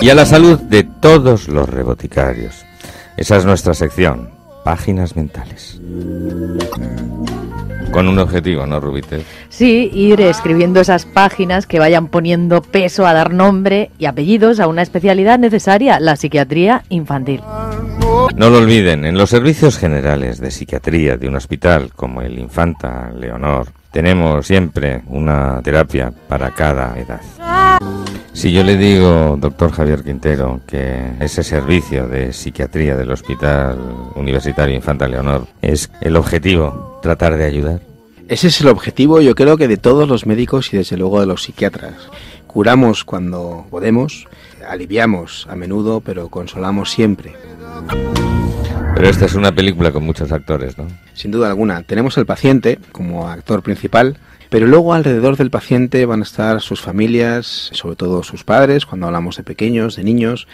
y a la salud de todos los reboticarios. Esa es nuestra sección, Páginas Mentales. Con un objetivo, ¿no, Rubite? Sí, ir escribiendo esas páginas que vayan poniendo peso a dar nombre y apellidos a una especialidad necesaria, la psiquiatría infantil. No lo olviden, en los servicios generales de psiquiatría de un hospital como el Infanta Leonor, tenemos siempre una terapia para cada edad. Si yo le digo, doctor Javier Quintero, que ese servicio de psiquiatría del Hospital Universitario Infanta Leonor es el objetivo, tratar de ayudar. Ese es el objetivo, yo creo que de todos los médicos y desde luego de los psiquiatras. Curamos cuando podemos, aliviamos a menudo, pero consolamos siempre. Pero esta es una película con muchos actores, ¿no? Sin duda alguna. Tenemos al paciente como actor principal, pero luego alrededor del paciente van a estar sus familias, sobre todo sus padres, cuando hablamos de pequeños, de niños,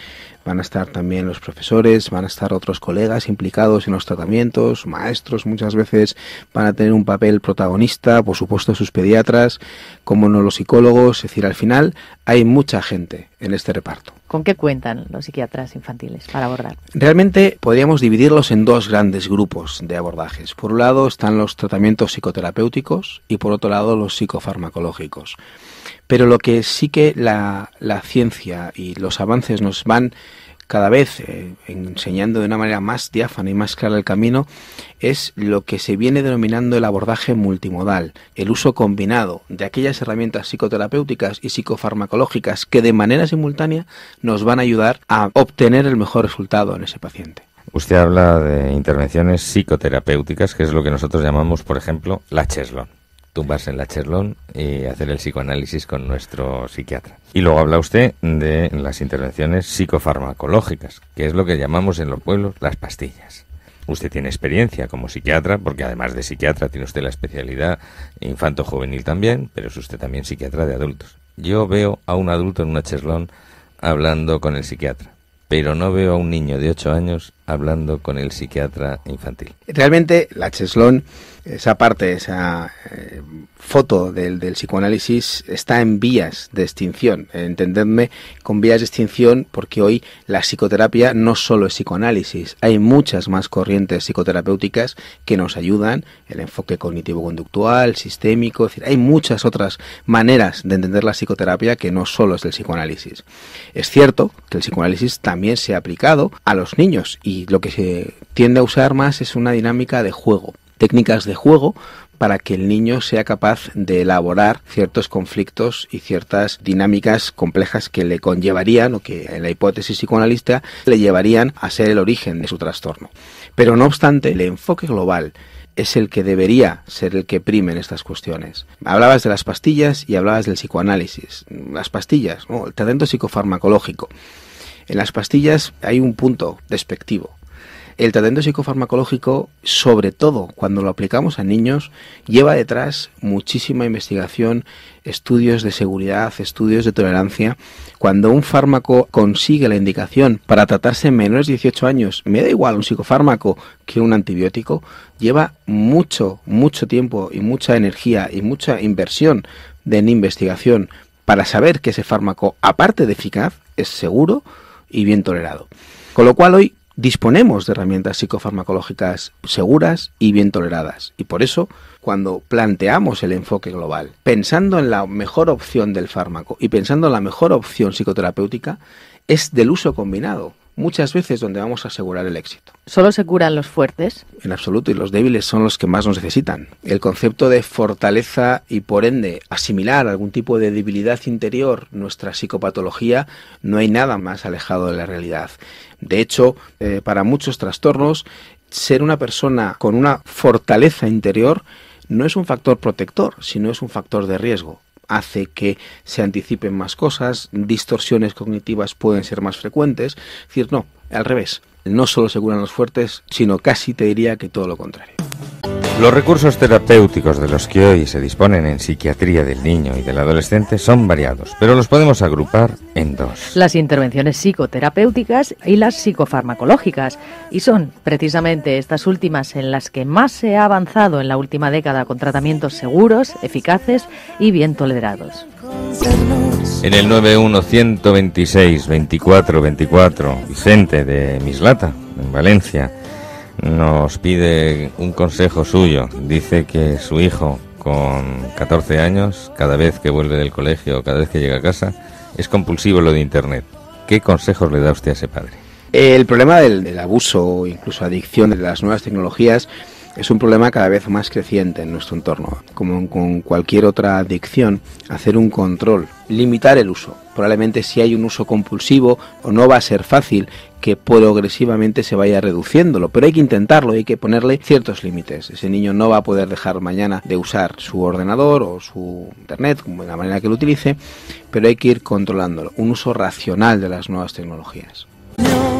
van a estar también los profesores, van a estar otros colegas implicados en los tratamientos, maestros muchas veces van a tener un papel protagonista, por supuesto sus pediatras, como no los psicólogos, es decir, al final hay mucha gente en este reparto. ¿Con qué cuentan los psiquiatras infantiles para abordar? Realmente podríamos dividirlos en dos grandes grupos de abordajes. Por un lado están los tratamientos psicoterapéuticos y por otro lado los psicofarmacológicos. Pero lo que sí que la, ciencia y los avances nos van cada vez eh, enseñando de una manera más diáfana y más clara el camino, es lo que se viene denominando el abordaje multimodal, el uso combinado de aquellas herramientas psicoterapéuticas y psicofarmacológicas que de manera simultánea nos van a ayudar a obtener el mejor resultado en ese paciente. Usted habla de intervenciones psicoterapéuticas, que es lo que nosotros llamamos, por ejemplo, la Cheslon tumbarse en la cherlón y hacer el psicoanálisis con nuestro psiquiatra. Y luego habla usted de las intervenciones psicofarmacológicas, que es lo que llamamos en los pueblos las pastillas. Usted tiene experiencia como psiquiatra, porque además de psiquiatra tiene usted la especialidad infanto-juvenil también, pero es usted también psiquiatra de adultos. Yo veo a un adulto en una cherlón hablando con el psiquiatra, pero no veo a un niño de 8 años hablando con el psiquiatra infantil. Realmente la cheslón, esa parte, esa eh, foto del, psicoanálisis está en vías de extinción. Entendedme con vías de extinción porque hoy la psicoterapia no solo es psicoanálisis, hay muchas más corrientes psicoterapéuticas que nos ayudan, el enfoque cognitivo-conductual, sistémico, es hay muchas otras maneras de entender la psicoterapia que no solo es el psicoanálisis. Es cierto que el psicoanálisis también se ha aplicado a los niños y y lo que se tiende a usar más es una dinámica de juego, técnicas de juego para que el niño sea capaz de elaborar ciertos conflictos y ciertas dinámicas complejas que le conllevarían o que en la hipótesis psicoanalista le llevarían a ser el origen de su trastorno. Pero no obstante, el enfoque global es el que debería ser el que prime en estas cuestiones. Hablabas de las pastillas y hablabas del psicoanálisis. Las pastillas, el tratamiento psicofarmacológico. En las pastillas hay un punto despectivo. El tratamiento psicofarmacológico, sobre todo cuando lo aplicamos a niños, lleva detrás muchísima investigación, estudios de seguridad, estudios de tolerancia. Cuando un fármaco consigue la indicación para tratarse en menores de 18 años, me da igual un psicofármaco que un antibiótico, lleva mucho, mucho tiempo y mucha energía y mucha inversión en investigación para saber que ese fármaco, aparte de eficaz, es seguro, y bien tolerado. Con lo cual hoy disponemos de herramientas psicofarmacológicas seguras y bien toleradas. Y por eso, cuando planteamos el enfoque global, pensando en la mejor opción del fármaco y pensando en la mejor opción psicoterapéutica, es del uso combinado muchas veces donde vamos a asegurar el éxito. ¿Solo se curan los fuertes? En absoluto, y los débiles son los que más nos necesitan. El concepto de fortaleza y por ende asimilar algún tipo de debilidad interior, nuestra psicopatología, no hay nada más alejado de la realidad. De hecho, eh, para muchos trastornos, ser una persona con una fortaleza interior no es un factor protector, sino es un factor de riesgo hace que se anticipen más cosas, distorsiones cognitivas pueden ser más frecuentes, es decir, no, al revés, no solo se curan los fuertes, sino casi te diría que todo lo contrario. Los recursos terapéuticos de los que hoy se disponen en psiquiatría del niño y del adolescente son variados, pero los podemos agrupar en dos. Las intervenciones psicoterapéuticas y las psicofarmacológicas, y son precisamente estas últimas en las que más se ha avanzado en la última década con tratamientos seguros, eficaces y bien tolerados. En el 91-126-2424, Vicente de Mislata, en Valencia, nos pide un consejo suyo. Dice que su hijo, con 14 años, cada vez que vuelve del colegio o cada vez que llega a casa, es compulsivo lo de Internet. ¿Qué consejos le da usted a ese padre? Eh, el problema del, del abuso o incluso adicción de las nuevas tecnologías es un problema cada vez más creciente en nuestro entorno. Como con cualquier otra adicción, hacer un control limitar el uso. Probablemente si hay un uso compulsivo o no va a ser fácil que progresivamente se vaya reduciéndolo, pero hay que intentarlo, hay que ponerle ciertos límites. Ese niño no va a poder dejar mañana de usar su ordenador o su internet, como la manera que lo utilice, pero hay que ir controlándolo. Un uso racional de las nuevas tecnologías.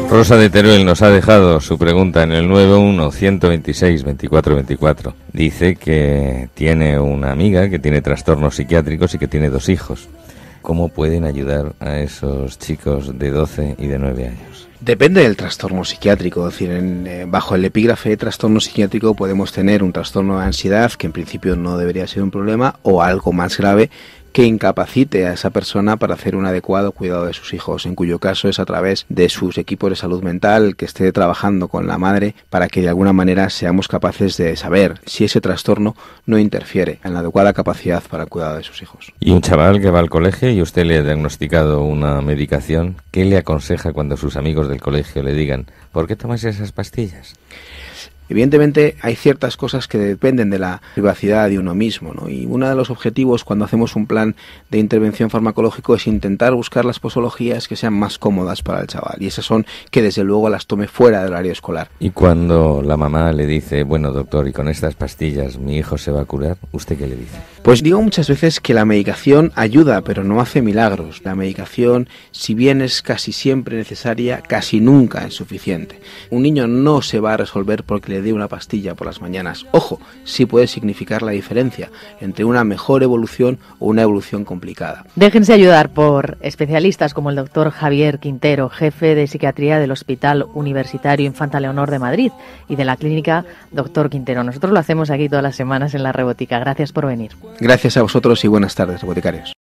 Rosa de Teruel nos ha dejado su pregunta en el 91-126-2424. Dice que tiene una amiga que tiene trastornos psiquiátricos y que tiene dos hijos cómo pueden ayudar a esos chicos de 12 y de 9 años? Depende del trastorno psiquiátrico, decir, eh, bajo el epígrafe de trastorno psiquiátrico podemos tener un trastorno de ansiedad que en principio no debería ser un problema o algo más grave que incapacite a esa persona para hacer un adecuado cuidado de sus hijos, en cuyo caso es a través de sus equipos de salud mental que esté trabajando con la madre para que de alguna manera seamos capaces de saber si ese trastorno no interfiere en la adecuada capacidad para el cuidado de sus hijos. Y un chaval que va al colegio y usted le ha diagnosticado una medicación, ¿qué le aconseja cuando sus amigos del colegio le digan, ¿por qué tomas esas pastillas? Evidentemente hay ciertas cosas que dependen de la privacidad de uno mismo, ¿no? Y uno de los objetivos cuando hacemos un plan de intervención farmacológico es intentar buscar las posologías que sean más cómodas para el chaval. Y esas son que desde luego las tome fuera del horario escolar. Y cuando la mamá le dice, bueno doctor, y con estas pastillas mi hijo se va a curar, ¿usted qué le dice? Pues digo muchas veces que la medicación ayuda, pero no hace milagros. La medicación, si bien es casi siempre necesaria, casi nunca es suficiente. Un niño no se va a resolver porque le le una pastilla por las mañanas. Ojo, sí puede significar la diferencia entre una mejor evolución o una evolución complicada. Déjense ayudar por especialistas como el doctor Javier Quintero, jefe de psiquiatría del Hospital Universitario Infanta Leonor de Madrid y de la clínica Doctor Quintero. Nosotros lo hacemos aquí todas las semanas en la Rebotica. Gracias por venir. Gracias a vosotros y buenas tardes, Reboticarios.